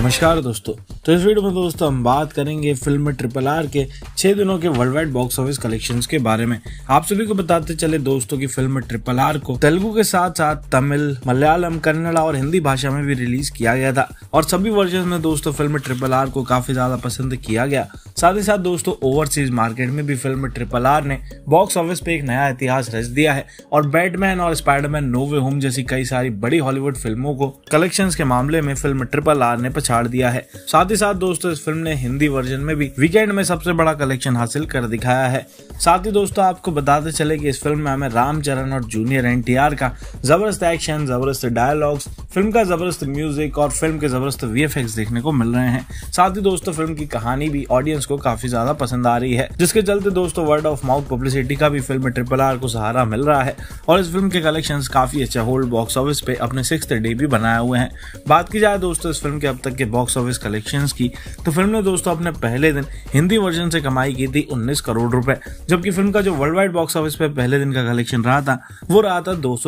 नमस्कार दोस्तों तो इस वीडियो में दोस्तों हम बात करेंगे फिल्म ट्रिपल आर के छः दिनों के world wide box office collections के बारे में आप सभी को बताते चले दोस्तों की फिल्म ट्रिपल आर को तेलुगु के साथ साथ तमिल मलयालम कन्नड़ा और हिंदी भाषा में भी रिलीज किया गया था और सभी वर्जन में दोस्तों फिल्म ट्रिपल आर को काफी ज्यादा पसंद किया गया साथ ही साथ दोस्तों ओवरसीज मार्केट में भी फिल्म ट्रिपल आर ने बॉक्स ऑफिस पे एक नया इतिहास रच दिया है और बैटमैन और स्पाइडरमैन नो वे होम जैसी कई सारी बड़ी हॉलीवुड फिल्मों को कलेक्शन के मामले में फिल्म ट्रिपल आर ने पछाड़ दिया है साथ ही साथ दोस्तों इस फिल्म ने हिंदी वर्जन में भी वीकेंड में सबसे बड़ा कलेक्शन हासिल कर दिखाया है साथ ही दोस्तों आपको बताते चले कि इस फिल्म में हमें रामचरण और जूनियर एन का जबरदस्त एक्शन जबरदस्त डायलॉग्स फिल्म का ज़बरदस्त म्यूज़िक और फिल्म के ज़बरदस्त वी देखने को मिल रहे हैं साथ ही दोस्तों फिल्म की कहानी भी ऑडियंस को काफ़ी ज़्यादा पसंद आ रही है जिसके चलते दोस्तों वर्ड ऑफ माउथ पब्लिसिटी का भी फिल्म ट्रिपल आर को सहारा मिल रहा है और इस फिल्म के कलेक्शन काफ़ी अच्छा होल्ड बॉक्स ऑफिस पे अपने सिक्स डे भी बनाए हुए हैं बात की जाए दोस्तों इस फिल्म के अब तक के बॉक्स ऑफिस कलेक्शन की तो फिल्म ने दोस्तों अपने पहले दिन हिंदी वर्जन से कमाई की थी उन्नीस करोड़ रुपए जबकि फिल्म का जो वर्ल्ड वाइड बॉक्स ऑफिस पे पहले दिन का कलेक्शन रहा था वो रहा था दो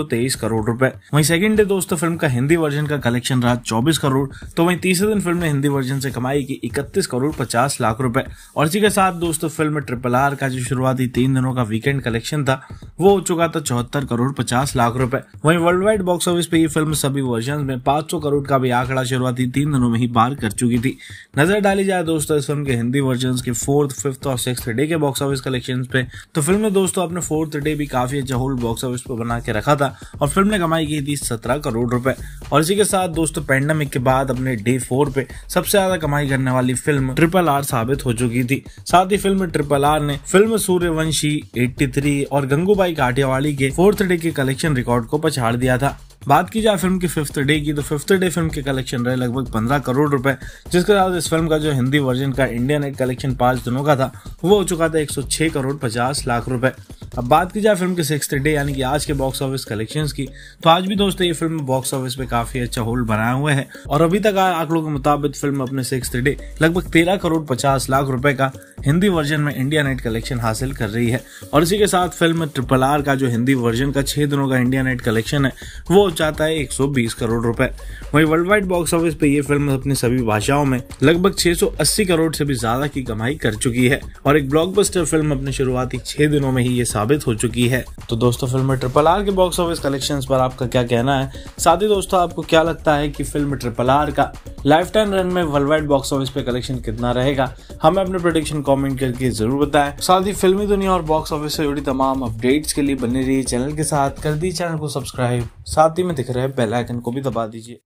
करोड़ रुपए वही सेकेंड डे दोस्तों फिल्म का हिंदी हिंदी वर्जन का कलेक्शन रहा 24 करोड़ तो वहीं तीसरे दिन फिल्म ने हिंदी वर्जन से कमाई की 31 करोड़ 50 लाख रुपए और इसी के साथ दोस्तों फिल्म ट्रिपल आर का जो शुरुआती तीन दिनों का वीकेंड कलेक्शन था वो हो चुका था चौहत्तर करोड़ पचास लाख रूपए वही वर्ल्ड वाइड बॉक्स ऑफिस पे ये फिल्म सभी वर्जन में पांच करोड़ का भी आंकड़ा शुरुआती तीन दिनों में ही पार कर चुकी थी नजर डाली जाए दोस्तों इस फिल्म के हिंदी वर्जन के फोर्थ फिफ्थ और सिक्स डे के बॉक्स ऑफिस कलेक्शन पे तो फिल्म ने दोस्तों अपने फोर्थ डे भी काफी अच्छा होल्ड बॉक्स ऑफिस पर बना के रखा था और फिल्म ने कमाई की थी सत्रह करोड़ रुपए और इसी के साथ दोस्तों पैंडमिक के बाद अपने डे फोर पे सबसे ज्यादा कमाई करने वाली फिल्म ट्रिपल आर साबित हो चुकी थी साथ ही फिल्म ट्रिपल आर ने फिल्म सूर्यवंशी 83 और गंगूबाई काठियावाड़ी के फोर्थ डे के कलेक्शन रिकॉर्ड को पछाड़ दिया था बात की जाए फिल्म की फिफ्थ डे की तो फिफ्थ डे फिल्म के कलेक्शन रहे लगभग पंद्रह करोड़ रुपए जिसके साथ इस फिल्म का जो हिंदी वर्जन का इंडियन नेट कलेक्शन पांच दिनों का था वो हो चुका था 106 करोड़ पचास लाख रुपए अब बात की जाए फिल्म के सिक्स डे यानी कि आज के बॉक्स ऑफिस कलेक्शन की तो आज भी दोस्तों ये फिल्म बॉक्स ऑफिस पे काफी अच्छा होल्ड बनाया हुआ है और अभी तक आंकड़ों के मुताबिक फिल्म अपने सिक्स डे लगभग तेरह करोड़ पचास लाख रुपए का हिंदी वर्जन में इंडिया नेट कलेक्शन हासिल कर रही है और इसी के साथ फिल्म ट्रिपल आर का जो हिंदी वर्जन का छह दिनों का इंडिया नेट कलेक्शन है वो चाहता है एक करोड़ रुपए वही वर्ल्ड वाइड बॉक्स ऑफिस पे ये फिल्म अपनी सभी भाषाओं में लगभग छह करोड़ से भी ज्यादा की कमाई कर चुकी है और एक ब्लॉकबस्टर फिल्म अपने शुरुआती छह दिनों में ही ये साबित हो चुकी है तो दोस्तों फिल्म ट्रिपल आर के बॉक्स ऑफिस कलेक्शन पर आपका क्या कहना है साथ ही दोस्तों आपको क्या लगता है की फिल्म ट्रिपल आर का लाइफ टाइम रन में वर्ल्ड वाइड बॉक्स ऑफिस पे कलेक्शन कितना रहेगा हमें अपने प्रोडिक्शन कॉमेंट करके जरूर बताए साथ ही फिल्मी दुनिया और बॉक्स ऑफिस से जुड़ी तमाम अपडेट्स के लिए बने रहिए चैनल के साथ कर दी चैनल को सब्सक्राइब साथ ही में दिख रहे बेल आइकन को भी दबा दीजिए